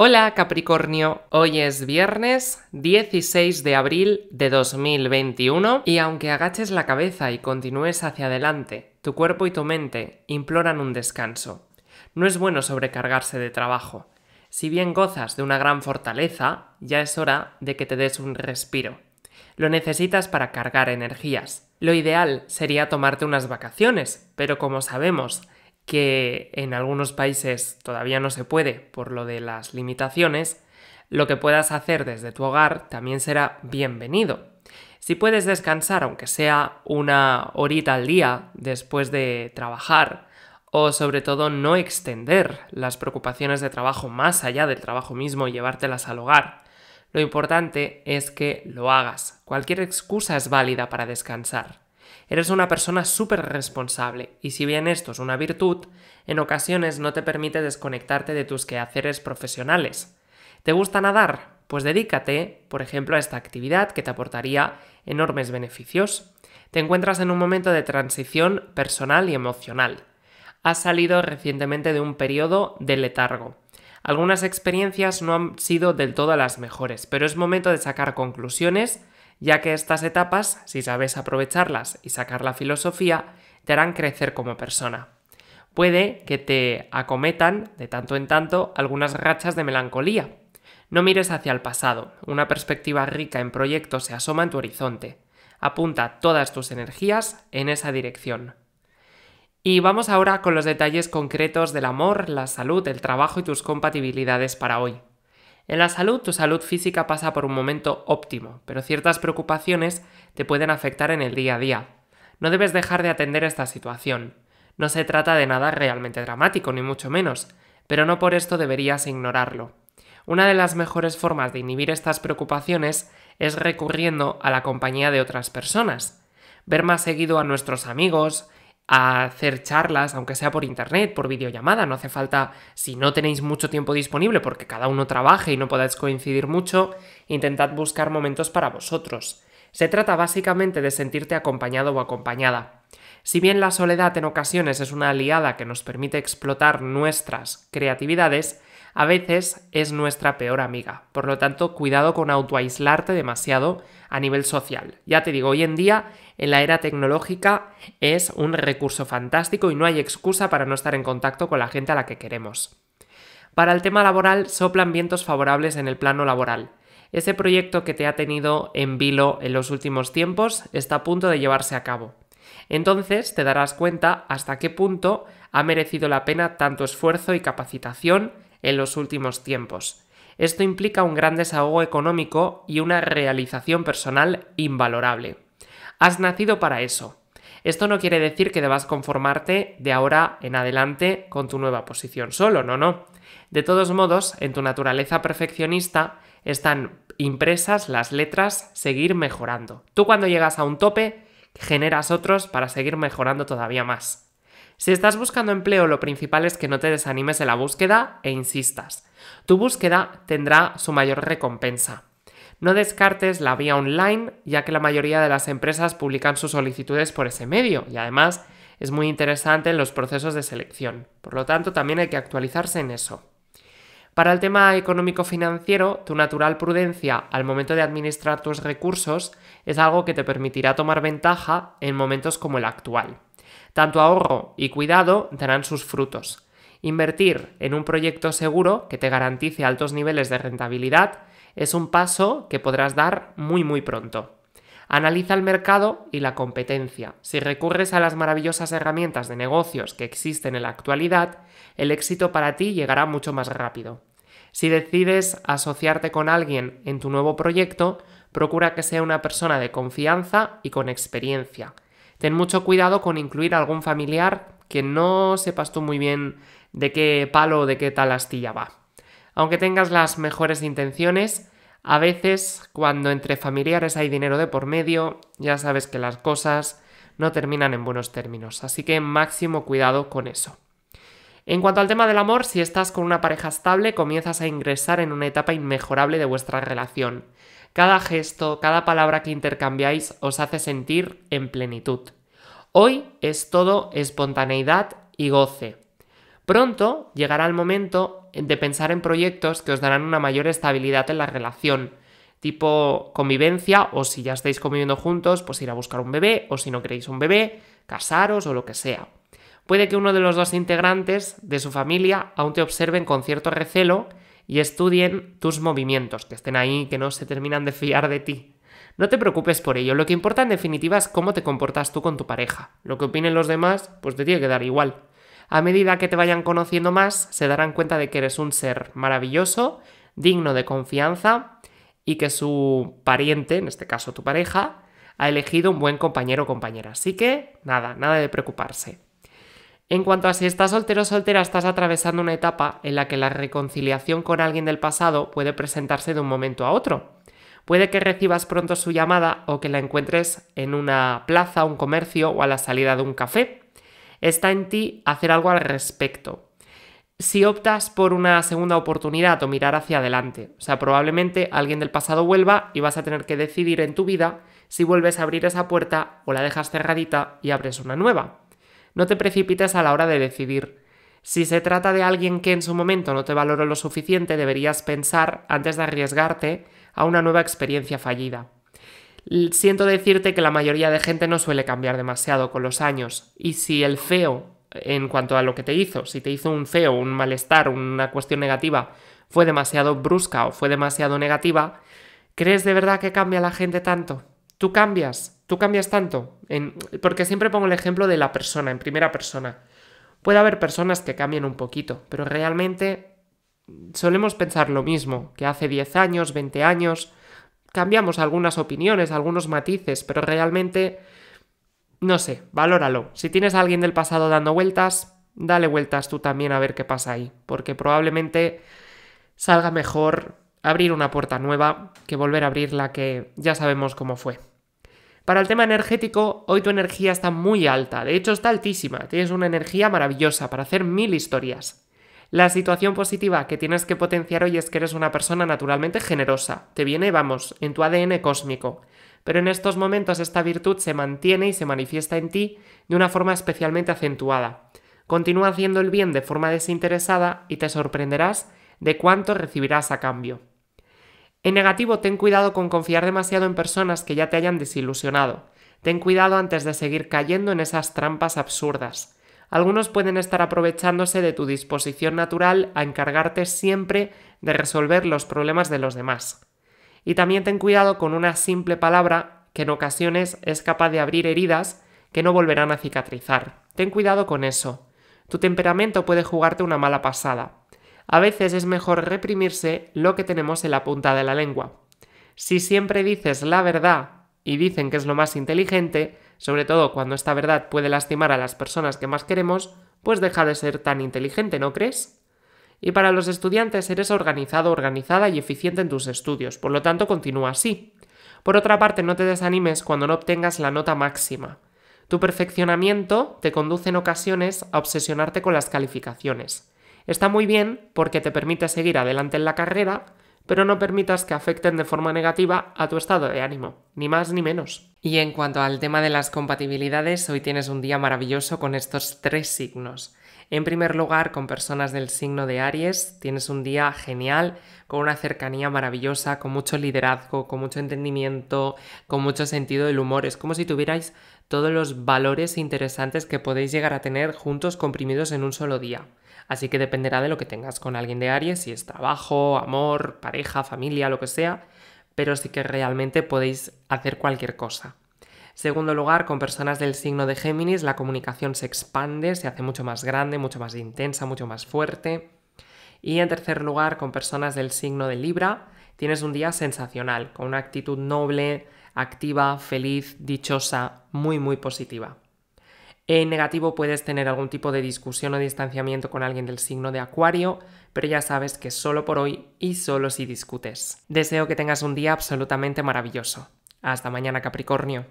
Hola Capricornio, hoy es viernes 16 de abril de 2021 y aunque agaches la cabeza y continúes hacia adelante, tu cuerpo y tu mente imploran un descanso. No es bueno sobrecargarse de trabajo. Si bien gozas de una gran fortaleza, ya es hora de que te des un respiro. Lo necesitas para cargar energías. Lo ideal sería tomarte unas vacaciones, pero como sabemos, que en algunos países todavía no se puede por lo de las limitaciones, lo que puedas hacer desde tu hogar también será bienvenido. Si puedes descansar, aunque sea una horita al día después de trabajar, o sobre todo no extender las preocupaciones de trabajo más allá del trabajo mismo y llevártelas al hogar, lo importante es que lo hagas. Cualquier excusa es válida para descansar. Eres una persona súper responsable y si bien esto es una virtud, en ocasiones no te permite desconectarte de tus quehaceres profesionales. ¿Te gusta nadar? Pues dedícate, por ejemplo, a esta actividad que te aportaría enormes beneficios. Te encuentras en un momento de transición personal y emocional. Has salido recientemente de un periodo de letargo. Algunas experiencias no han sido del todo las mejores, pero es momento de sacar conclusiones ya que estas etapas, si sabes aprovecharlas y sacar la filosofía, te harán crecer como persona. Puede que te acometan, de tanto en tanto, algunas rachas de melancolía. No mires hacia el pasado, una perspectiva rica en proyectos se asoma en tu horizonte. Apunta todas tus energías en esa dirección. Y vamos ahora con los detalles concretos del amor, la salud, el trabajo y tus compatibilidades para hoy. En la salud, tu salud física pasa por un momento óptimo, pero ciertas preocupaciones te pueden afectar en el día a día. No debes dejar de atender esta situación. No se trata de nada realmente dramático, ni mucho menos, pero no por esto deberías ignorarlo. Una de las mejores formas de inhibir estas preocupaciones es recurriendo a la compañía de otras personas. Ver más seguido a nuestros amigos, a hacer charlas, aunque sea por internet, por videollamada, no hace falta, si no tenéis mucho tiempo disponible porque cada uno trabaje y no podáis coincidir mucho, intentad buscar momentos para vosotros. Se trata básicamente de sentirte acompañado o acompañada. Si bien la soledad en ocasiones es una aliada que nos permite explotar nuestras creatividades, a veces es nuestra peor amiga. Por lo tanto, cuidado con autoaislarte demasiado a nivel social. Ya te digo, hoy en día, en la era tecnológica, es un recurso fantástico y no hay excusa para no estar en contacto con la gente a la que queremos. Para el tema laboral, soplan vientos favorables en el plano laboral. Ese proyecto que te ha tenido en vilo en los últimos tiempos está a punto de llevarse a cabo. Entonces te darás cuenta hasta qué punto ha merecido la pena tanto esfuerzo y capacitación en los últimos tiempos. Esto implica un gran desahogo económico y una realización personal invalorable. Has nacido para eso. Esto no quiere decir que debas conformarte de ahora en adelante con tu nueva posición solo, no, no. De todos modos, en tu naturaleza perfeccionista están impresas las letras seguir mejorando. Tú cuando llegas a un tope, generas otros para seguir mejorando todavía más. Si estás buscando empleo, lo principal es que no te desanimes en la búsqueda e insistas. Tu búsqueda tendrá su mayor recompensa. No descartes la vía online, ya que la mayoría de las empresas publican sus solicitudes por ese medio y además es muy interesante en los procesos de selección. Por lo tanto, también hay que actualizarse en eso. Para el tema económico-financiero, tu natural prudencia al momento de administrar tus recursos es algo que te permitirá tomar ventaja en momentos como el actual. Tanto ahorro y cuidado darán sus frutos. Invertir en un proyecto seguro que te garantice altos niveles de rentabilidad es un paso que podrás dar muy muy pronto. Analiza el mercado y la competencia. Si recurres a las maravillosas herramientas de negocios que existen en la actualidad, el éxito para ti llegará mucho más rápido. Si decides asociarte con alguien en tu nuevo proyecto, procura que sea una persona de confianza y con experiencia. Ten mucho cuidado con incluir algún familiar que no sepas tú muy bien de qué palo o de qué tal astilla va. Aunque tengas las mejores intenciones, a veces cuando entre familiares hay dinero de por medio, ya sabes que las cosas no terminan en buenos términos, así que máximo cuidado con eso. En cuanto al tema del amor, si estás con una pareja estable, comienzas a ingresar en una etapa inmejorable de vuestra relación. Cada gesto, cada palabra que intercambiáis os hace sentir en plenitud. Hoy es todo espontaneidad y goce. Pronto llegará el momento de pensar en proyectos que os darán una mayor estabilidad en la relación, tipo convivencia o si ya estáis conviviendo juntos, pues ir a buscar un bebé o si no queréis un bebé, casaros o lo que sea. Puede que uno de los dos integrantes de su familia aún te observen con cierto recelo y estudien tus movimientos, que estén ahí, que no se terminan de fiar de ti. No te preocupes por ello, lo que importa en definitiva es cómo te comportas tú con tu pareja. Lo que opinen los demás, pues te tiene que dar igual. A medida que te vayan conociendo más, se darán cuenta de que eres un ser maravilloso, digno de confianza y que su pariente, en este caso tu pareja, ha elegido un buen compañero o compañera. Así que nada, nada de preocuparse. En cuanto a si estás soltero o soltera, estás atravesando una etapa en la que la reconciliación con alguien del pasado puede presentarse de un momento a otro. Puede que recibas pronto su llamada o que la encuentres en una plaza, un comercio o a la salida de un café. Está en ti hacer algo al respecto. Si optas por una segunda oportunidad o mirar hacia adelante, o sea, probablemente alguien del pasado vuelva y vas a tener que decidir en tu vida si vuelves a abrir esa puerta o la dejas cerradita y abres una nueva. No te precipites a la hora de decidir. Si se trata de alguien que en su momento no te valoró lo suficiente, deberías pensar antes de arriesgarte a una nueva experiencia fallida. Siento decirte que la mayoría de gente no suele cambiar demasiado con los años, y si el feo, en cuanto a lo que te hizo, si te hizo un feo, un malestar, una cuestión negativa, fue demasiado brusca o fue demasiado negativa, ¿crees de verdad que cambia la gente tanto? Tú cambias, tú cambias tanto, en, porque siempre pongo el ejemplo de la persona, en primera persona. Puede haber personas que cambien un poquito, pero realmente solemos pensar lo mismo que hace 10 años, 20 años. Cambiamos algunas opiniones, algunos matices, pero realmente, no sé, valóralo. Si tienes a alguien del pasado dando vueltas, dale vueltas tú también a ver qué pasa ahí, porque probablemente salga mejor abrir una puerta nueva que volver a abrir la que ya sabemos cómo fue. Para el tema energético, hoy tu energía está muy alta, de hecho está altísima, tienes una energía maravillosa para hacer mil historias. La situación positiva que tienes que potenciar hoy es que eres una persona naturalmente generosa, te viene, vamos, en tu ADN cósmico, pero en estos momentos esta virtud se mantiene y se manifiesta en ti de una forma especialmente acentuada. Continúa haciendo el bien de forma desinteresada y te sorprenderás de cuánto recibirás a cambio. En negativo, ten cuidado con confiar demasiado en personas que ya te hayan desilusionado. Ten cuidado antes de seguir cayendo en esas trampas absurdas. Algunos pueden estar aprovechándose de tu disposición natural a encargarte siempre de resolver los problemas de los demás. Y también ten cuidado con una simple palabra que en ocasiones es capaz de abrir heridas que no volverán a cicatrizar. Ten cuidado con eso. Tu temperamento puede jugarte una mala pasada a veces es mejor reprimirse lo que tenemos en la punta de la lengua. Si siempre dices la verdad y dicen que es lo más inteligente, sobre todo cuando esta verdad puede lastimar a las personas que más queremos, pues deja de ser tan inteligente, ¿no crees? Y para los estudiantes eres organizado, organizada y eficiente en tus estudios, por lo tanto continúa así. Por otra parte, no te desanimes cuando no obtengas la nota máxima. Tu perfeccionamiento te conduce en ocasiones a obsesionarte con las calificaciones. Está muy bien porque te permite seguir adelante en la carrera, pero no permitas que afecten de forma negativa a tu estado de ánimo, ni más ni menos. Y en cuanto al tema de las compatibilidades, hoy tienes un día maravilloso con estos tres signos. En primer lugar, con personas del signo de Aries, tienes un día genial, con una cercanía maravillosa, con mucho liderazgo, con mucho entendimiento, con mucho sentido del humor. Es como si tuvierais todos los valores interesantes que podéis llegar a tener juntos comprimidos en un solo día. Así que dependerá de lo que tengas con alguien de Aries, si es trabajo, amor, pareja, familia, lo que sea, pero sí que realmente podéis hacer cualquier cosa. Segundo lugar, con personas del signo de Géminis la comunicación se expande, se hace mucho más grande, mucho más intensa, mucho más fuerte. Y en tercer lugar, con personas del signo de Libra, tienes un día sensacional, con una actitud noble, activa, feliz, dichosa, muy, muy positiva. En negativo puedes tener algún tipo de discusión o distanciamiento con alguien del signo de Acuario, pero ya sabes que solo por hoy y solo si discutes. Deseo que tengas un día absolutamente maravilloso. Hasta mañana Capricornio.